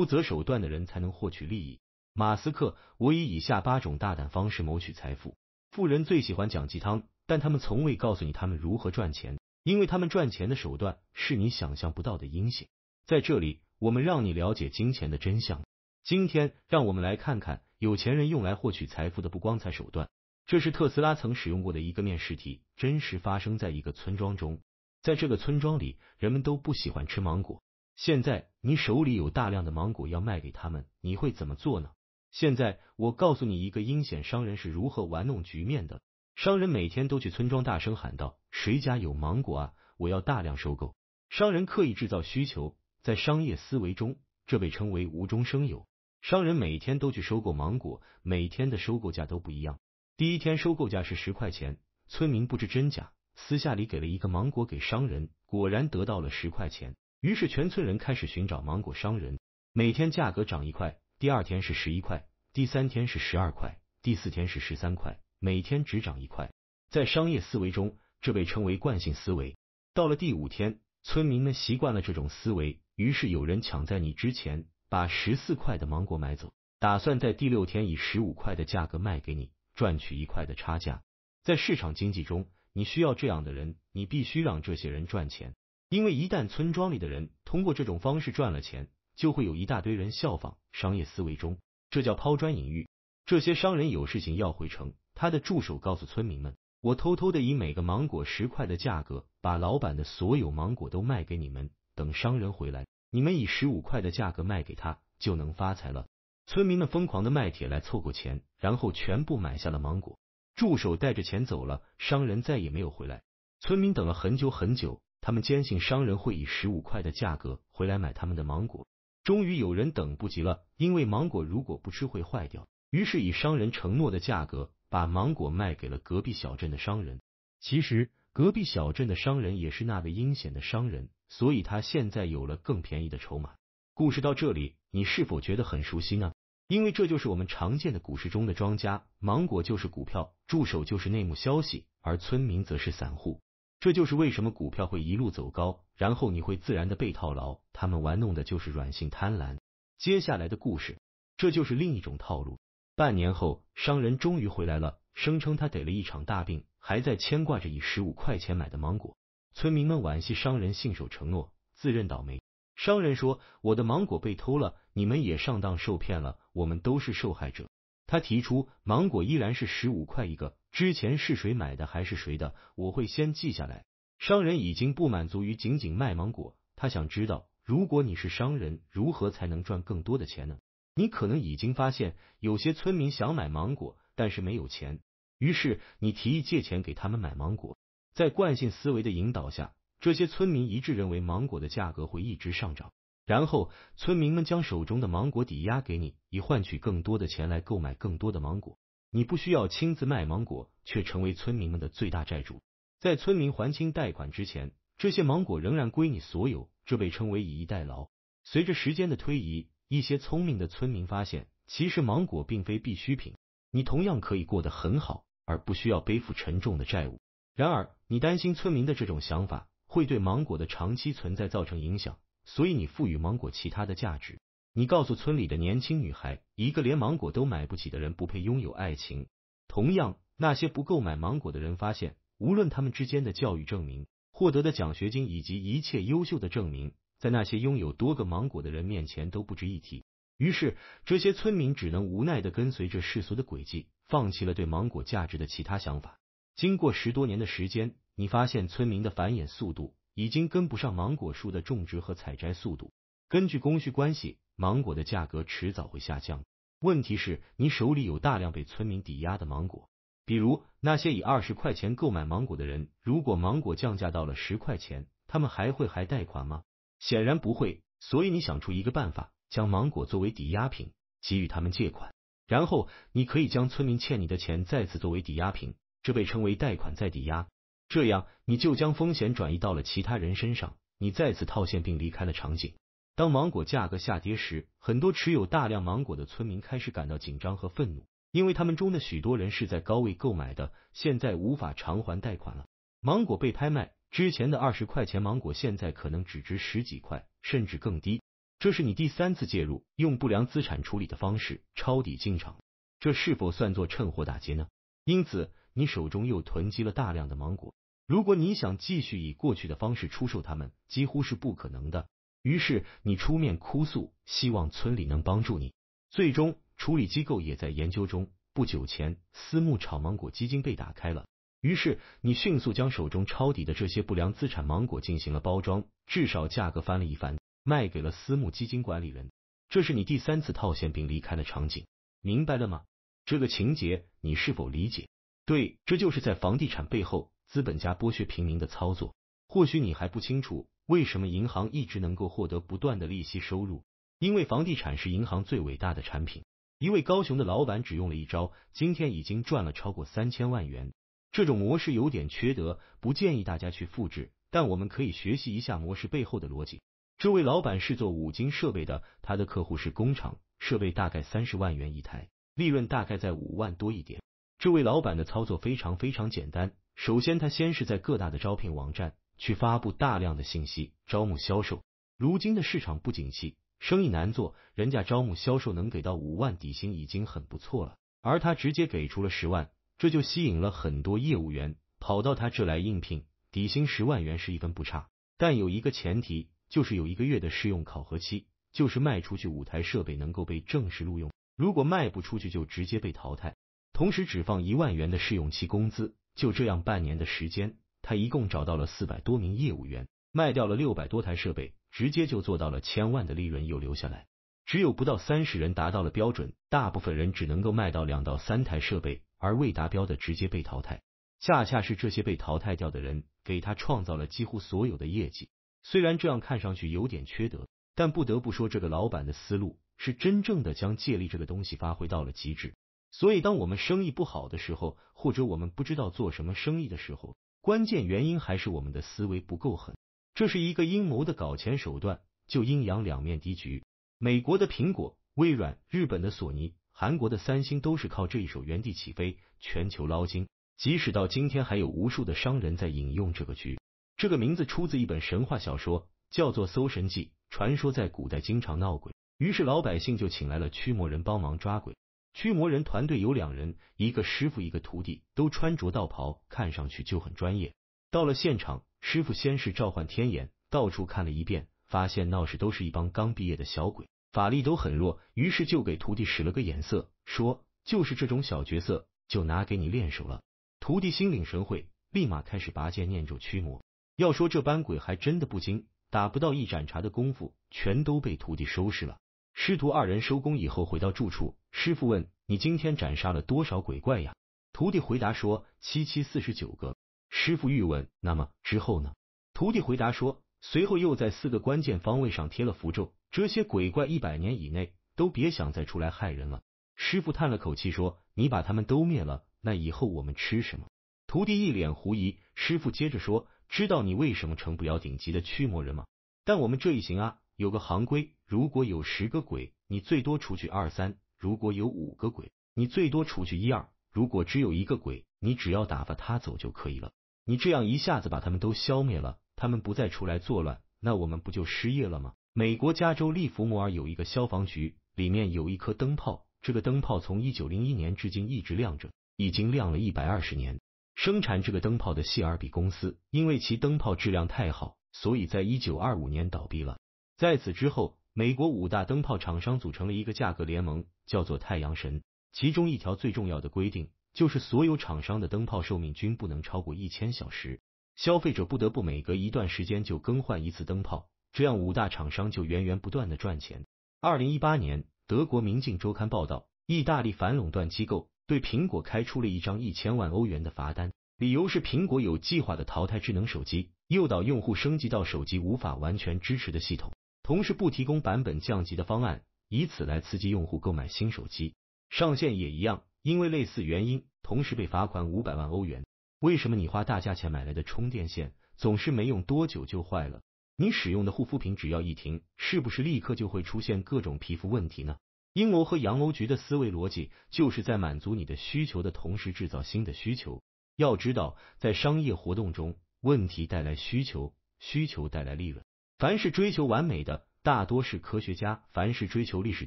不择手段的人才能获取利益。马斯克，我以以下八种大胆方式谋取财富。富人最喜欢讲鸡汤，但他们从未告诉你他们如何赚钱，因为他们赚钱的手段是你想象不到的阴险。在这里，我们让你了解金钱的真相。今天，让我们来看看有钱人用来获取财富的不光彩手段。这是特斯拉曾使用过的一个面试题，真实发生在一个村庄中。在这个村庄里，人们都不喜欢吃芒果。现在你手里有大量的芒果要卖给他们，你会怎么做呢？现在我告诉你一个阴险商人是如何玩弄局面的。商人每天都去村庄大声喊道：“谁家有芒果啊？我要大量收购。”商人刻意制造需求，在商业思维中，这被称为无中生有。商人每天都去收购芒果，每天的收购价都不一样。第一天收购价是十块钱，村民不知真假，私下里给了一个芒果给商人，果然得到了十块钱。于是全村人开始寻找芒果商人，每天价格涨一块，第二天是十一块，第三天是十二块，第四天是十三块，每天只涨一块。在商业思维中，这被称为惯性思维。到了第五天，村民们习惯了这种思维，于是有人抢在你之前把十四块的芒果买走，打算在第六天以十五块的价格卖给你，赚取一块的差价。在市场经济中，你需要这样的人，你必须让这些人赚钱。因为一旦村庄里的人通过这种方式赚了钱，就会有一大堆人效仿。商业思维中，这叫抛砖引玉。这些商人有事情要回城，他的助手告诉村民们：“我偷偷的以每个芒果十块的价格把老板的所有芒果都卖给你们，等商人回来，你们以十五块的价格卖给他，就能发财了。”村民们疯狂的卖铁来凑够钱，然后全部买下了芒果。助手带着钱走了，商人再也没有回来。村民等了很久很久。他们坚信商人会以十五块的价格回来买他们的芒果。终于有人等不及了，因为芒果如果不吃会坏掉，于是以商人承诺的价格把芒果卖给了隔壁小镇的商人。其实隔壁小镇的商人也是那个阴险的商人，所以他现在有了更便宜的筹码。故事到这里，你是否觉得很熟悉呢？因为这就是我们常见的股市中的庄家，芒果就是股票，助手就是内幕消息，而村民则是散户。这就是为什么股票会一路走高，然后你会自然的被套牢。他们玩弄的就是软性贪婪。接下来的故事，这就是另一种套路。半年后，商人终于回来了，声称他得了一场大病，还在牵挂着以十五块钱买的芒果。村民们惋惜商人信守承诺，自认倒霉。商人说：“我的芒果被偷了，你们也上当受骗了，我们都是受害者。”他提出，芒果依然是十五块一个。之前是谁买的，还是谁的？我会先记下来。商人已经不满足于仅仅卖芒果，他想知道，如果你是商人，如何才能赚更多的钱呢？你可能已经发现，有些村民想买芒果，但是没有钱。于是，你提议借钱给他们买芒果。在惯性思维的引导下，这些村民一致认为，芒果的价格会一直上涨。然后，村民们将手中的芒果抵押给你，以换取更多的钱来购买更多的芒果。你不需要亲自卖芒果，却成为村民们的最大债主。在村民还清贷款之前，这些芒果仍然归你所有。这被称为以逸待劳。随着时间的推移，一些聪明的村民发现，其实芒果并非必需品，你同样可以过得很好，而不需要背负沉重的债务。然而，你担心村民的这种想法会对芒果的长期存在造成影响。所以，你赋予芒果其他的价值。你告诉村里的年轻女孩，一个连芒果都买不起的人不配拥有爱情。同样，那些不购买芒果的人发现，无论他们之间的教育证明、获得的奖学金以及一切优秀的证明，在那些拥有多个芒果的人面前都不值一提。于是，这些村民只能无奈的跟随着世俗的轨迹，放弃了对芒果价值的其他想法。经过十多年的时间，你发现村民的繁衍速度。已经跟不上芒果树的种植和采摘速度。根据供需关系，芒果的价格迟早会下降。问题是，你手里有大量被村民抵押的芒果，比如那些以二十块钱购买芒果的人，如果芒果降价到了十块钱，他们还会还贷款吗？显然不会。所以你想出一个办法，将芒果作为抵押品给予他们借款，然后你可以将村民欠你的钱再次作为抵押品，这被称为贷款再抵押。这样，你就将风险转移到了其他人身上。你再次套现并离开了场景。当芒果价格下跌时，很多持有大量芒果的村民开始感到紧张和愤怒，因为他们中的许多人是在高位购买的，现在无法偿还贷款了。芒果被拍卖之前的二十块钱芒果，现在可能只值十几块，甚至更低。这是你第三次介入，用不良资产处理的方式抄底进场，这是否算作趁火打劫呢？因此。你手中又囤积了大量的芒果，如果你想继续以过去的方式出售它们，几乎是不可能的。于是你出面哭诉，希望村里能帮助你。最终，处理机构也在研究中。不久前，私募炒芒果基金被打开了，于是你迅速将手中抄底的这些不良资产芒果进行了包装，至少价格翻了一番，卖给了私募基金管理人。这是你第三次套现并离开的场景，明白了吗？这个情节你是否理解？对，这就是在房地产背后资本家剥削平民的操作。或许你还不清楚，为什么银行一直能够获得不断的利息收入？因为房地产是银行最伟大的产品。一位高雄的老板只用了一招，今天已经赚了超过三千万元。这种模式有点缺德，不建议大家去复制。但我们可以学习一下模式背后的逻辑。这位老板是做五金设备的，他的客户是工厂，设备大概三十万元一台，利润大概在五万多一点。这位老板的操作非常非常简单。首先，他先是在各大的招聘网站去发布大量的信息，招募销售。如今的市场不景气，生意难做，人家招募销售能给到五万底薪已经很不错了，而他直接给出了十万，这就吸引了很多业务员跑到他这来应聘。底薪十万元是一分不差，但有一个前提，就是有一个月的试用考核期，就是卖出去五台设备能够被正式录用，如果卖不出去就直接被淘汰。同时只放一万元的试用期工资，就这样半年的时间，他一共找到了四百多名业务员，卖掉了六百多台设备，直接就做到了千万的利润又留下来。只有不到三十人达到了标准，大部分人只能够卖到两到三台设备，而未达标的直接被淘汰。恰恰是这些被淘汰掉的人，给他创造了几乎所有的业绩。虽然这样看上去有点缺德，但不得不说，这个老板的思路是真正的将借力这个东西发挥到了极致。所以，当我们生意不好的时候，或者我们不知道做什么生意的时候，关键原因还是我们的思维不够狠。这是一个阴谋的搞钱手段，就阴阳两面敌局。美国的苹果、微软，日本的索尼，韩国的三星，都是靠这一手原地起飞，全球捞金。即使到今天，还有无数的商人在引用这个局。这个名字出自一本神话小说，叫做《搜神记》。传说在古代经常闹鬼，于是老百姓就请来了驱魔人帮忙抓鬼。驱魔人团队有两人，一个师傅，一个徒弟，都穿着道袍，看上去就很专业。到了现场，师傅先是召唤天眼，到处看了一遍，发现闹事都是一帮刚毕业的小鬼，法力都很弱，于是就给徒弟使了个眼色，说：“就是这种小角色，就拿给你练手了。”徒弟心领神会，立马开始拔剑念咒驱魔。要说这班鬼还真的不精，打不到一盏茶的功夫，全都被徒弟收拾了。师徒二人收工以后回到住处，师傅问：“你今天斩杀了多少鬼怪呀？”徒弟回答说：“七七四十九个。”师傅欲问：“那么之后呢？”徒弟回答说：“随后又在四个关键方位上贴了符咒，这些鬼怪一百年以内都别想再出来害人了。”师傅叹了口气说：“你把他们都灭了，那以后我们吃什么？”徒弟一脸狐疑。师傅接着说：“知道你为什么成不了顶级的驱魔人吗？但我们这一行啊。”有个行规，如果有十个鬼，你最多除去二三；如果有五个鬼，你最多除去一二；如果只有一个鬼，你只要打发他走就可以了。你这样一下子把他们都消灭了，他们不再出来作乱，那我们不就失业了吗？美国加州利弗摩尔有一个消防局，里面有一颗灯泡，这个灯泡从一九零一年至今一直亮着，已经亮了一百二十年。生产这个灯泡的谢尔比公司，因为其灯泡质量太好，所以在一九二五年倒闭了。在此之后，美国五大灯泡厂商组成了一个价格联盟，叫做“太阳神”。其中一条最重要的规定就是，所有厂商的灯泡寿命均不能超过一千小时。消费者不得不每隔一段时间就更换一次灯泡，这样五大厂商就源源不断的赚钱。二零一八年，德国《明镜》周刊报道，意大利反垄断机构对苹果开出了一张一千万欧元的罚单，理由是苹果有计划的淘汰智能手机，诱导用户升级到手机无法完全支持的系统。同时不提供版本降级的方案，以此来刺激用户购买新手机。上线也一样，因为类似原因，同时被罚款五百万欧元。为什么你花大价钱买来的充电线总是没用多久就坏了？你使用的护肤品只要一停，是不是立刻就会出现各种皮肤问题呢？阴谋和阳谋局的思维逻辑，就是在满足你的需求的同时制造新的需求。要知道，在商业活动中，问题带来需求，需求带来利润。凡是追求完美的，大多是科学家；凡是追求历史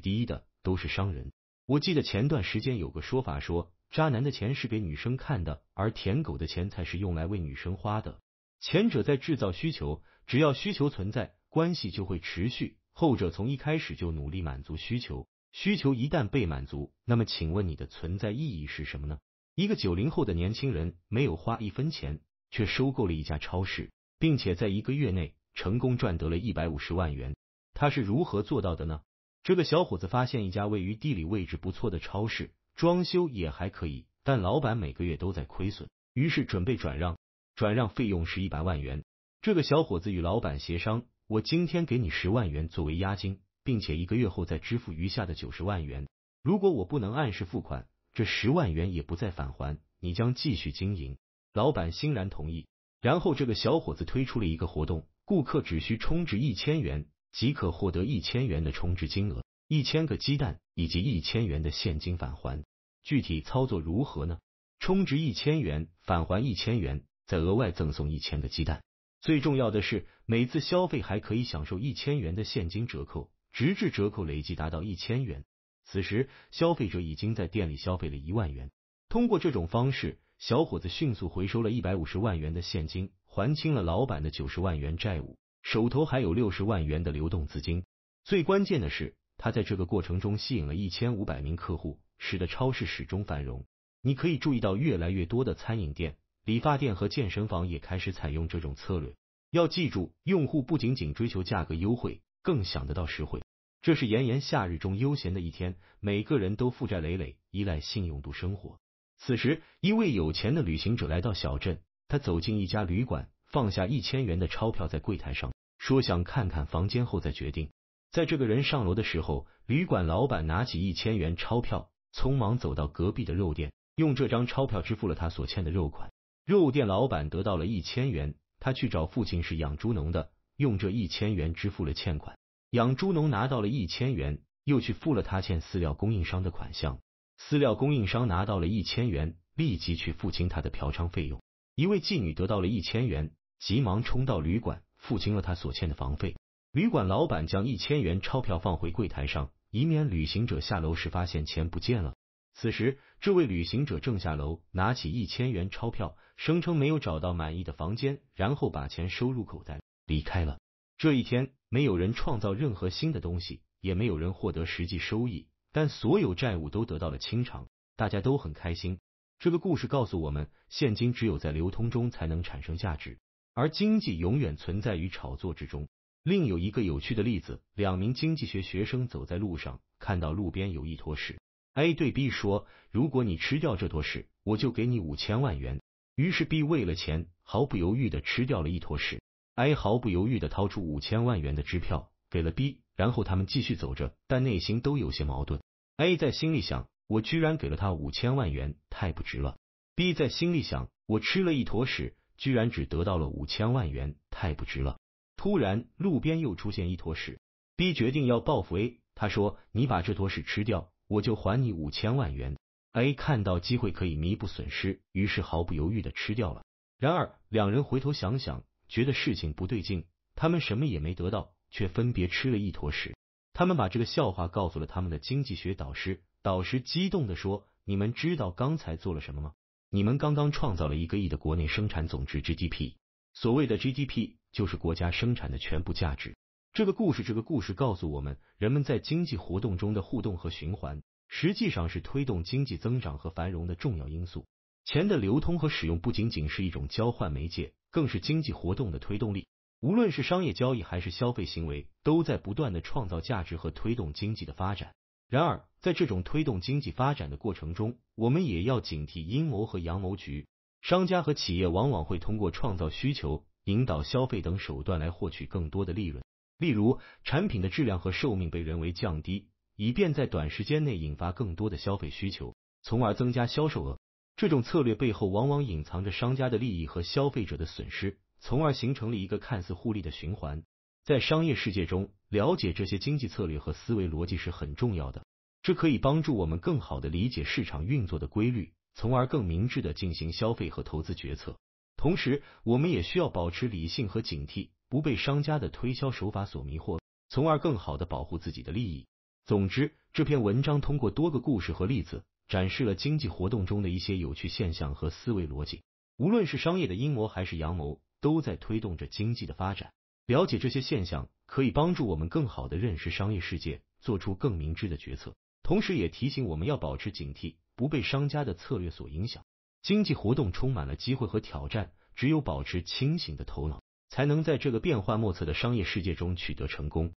第一的，都是商人。我记得前段时间有个说法，说渣男的钱是给女生看的，而舔狗的钱才是用来为女生花的。前者在制造需求，只要需求存在，关系就会持续；后者从一开始就努力满足需求，需求一旦被满足，那么请问你的存在意义是什么呢？一个九零后的年轻人没有花一分钱，却收购了一家超市，并且在一个月内。成功赚得了一百五十万元，他是如何做到的呢？这个小伙子发现一家位于地理位置不错的超市，装修也还可以，但老板每个月都在亏损，于是准备转让。转让费用是一百万元。这个小伙子与老板协商：“我今天给你十万元作为押金，并且一个月后再支付余下的九十万元。如果我不能按时付款，这十万元也不再返还，你将继续经营。”老板欣然同意。然后这个小伙子推出了一个活动。顾客只需充值一千元，即可获得一千元的充值金额、一千个鸡蛋以及一千元的现金返还。具体操作如何呢？充值一千元，返还一千元，再额外赠送一千个鸡蛋。最重要的是，每次消费还可以享受一千元的现金折扣，直至折扣累计达到一千元。此时，消费者已经在店里消费了一万元。通过这种方式。小伙子迅速回收了一百五十万元的现金，还清了老板的九十万元债务，手头还有六十万元的流动资金。最关键的是，他在这个过程中吸引了一千五百名客户，使得超市始终繁荣。你可以注意到，越来越多的餐饮店、理发店和健身房也开始采用这种策略。要记住，用户不仅仅追求价格优惠，更想得到实惠。这是炎炎夏日中悠闲的一天，每个人都负债累累，依赖信用度生活。此时，一位有钱的旅行者来到小镇。他走进一家旅馆，放下一千元的钞票在柜台上，说想看看房间后再决定。在这个人上楼的时候，旅馆老板拿起一千元钞票，匆忙走到隔壁的肉店，用这张钞票支付了他所欠的肉款。肉店老板得到了一千元，他去找父亲是养猪农的，用这一千元支付了欠款。养猪农拿到了一千元，又去付了他欠饲料供应商的款项。饲料供应商拿到了一千元，立即去付清他的嫖娼费用。一位妓女得到了一千元，急忙冲到旅馆，付清了她所欠的房费。旅馆老板将一千元钞票放回柜台上，以免旅行者下楼时发现钱不见了。此时，这位旅行者正下楼，拿起一千元钞票，声称没有找到满意的房间，然后把钱收入口袋，离开了。这一天，没有人创造任何新的东西，也没有人获得实际收益。但所有债务都得到了清偿，大家都很开心。这个故事告诉我们，现金只有在流通中才能产生价值，而经济永远存在于炒作之中。另有一个有趣的例子：两名经济学学生走在路上，看到路边有一坨屎，A 对 B 说：“如果你吃掉这坨屎，我就给你五千万元。”于是 B 为了钱，毫不犹豫的吃掉了一坨屎，A 毫不犹豫的掏出五千万元的支票给了 B。然后他们继续走着，但内心都有些矛盾。A 在心里想：“我居然给了他五千万元，太不值了。”B 在心里想：“我吃了一坨屎，居然只得到了五千万元，太不值了。”突然，路边又出现一坨屎，B 决定要报复 A。他说：“你把这坨屎吃掉，我就还你五千万元。”A 看到机会可以弥补损失，于是毫不犹豫的吃掉了。然而，两人回头想想，觉得事情不对劲，他们什么也没得到。却分别吃了一坨屎。他们把这个笑话告诉了他们的经济学导师，导师激动的说：“你们知道刚才做了什么吗？你们刚刚创造了一个亿的国内生产总值 GDP。所谓的 GDP 就是国家生产的全部价值。”这个故事，这个故事告诉我们，人们在经济活动中的互动和循环，实际上是推动经济增长和繁荣的重要因素。钱的流通和使用不仅仅是一种交换媒介，更是经济活动的推动力。无论是商业交易还是消费行为，都在不断的创造价值和推动经济的发展。然而，在这种推动经济发展的过程中，我们也要警惕阴谋和阳谋局。商家和企业往往会通过创造需求、引导消费等手段来获取更多的利润。例如，产品的质量和寿命被人为降低，以便在短时间内引发更多的消费需求，从而增加销售额。这种策略背后往往隐藏着商家的利益和消费者的损失。从而形成了一个看似互利的循环。在商业世界中，了解这些经济策略和思维逻辑是很重要的。这可以帮助我们更好的理解市场运作的规律，从而更明智的进行消费和投资决策。同时，我们也需要保持理性和警惕，不被商家的推销手法所迷惑，从而更好的保护自己的利益。总之，这篇文章通过多个故事和例子，展示了经济活动中的一些有趣现象和思维逻辑。无论是商业的阴谋还是阳谋。都在推动着经济的发展。了解这些现象，可以帮助我们更好的认识商业世界，做出更明智的决策。同时，也提醒我们要保持警惕，不被商家的策略所影响。经济活动充满了机会和挑战，只有保持清醒的头脑，才能在这个变幻莫测的商业世界中取得成功。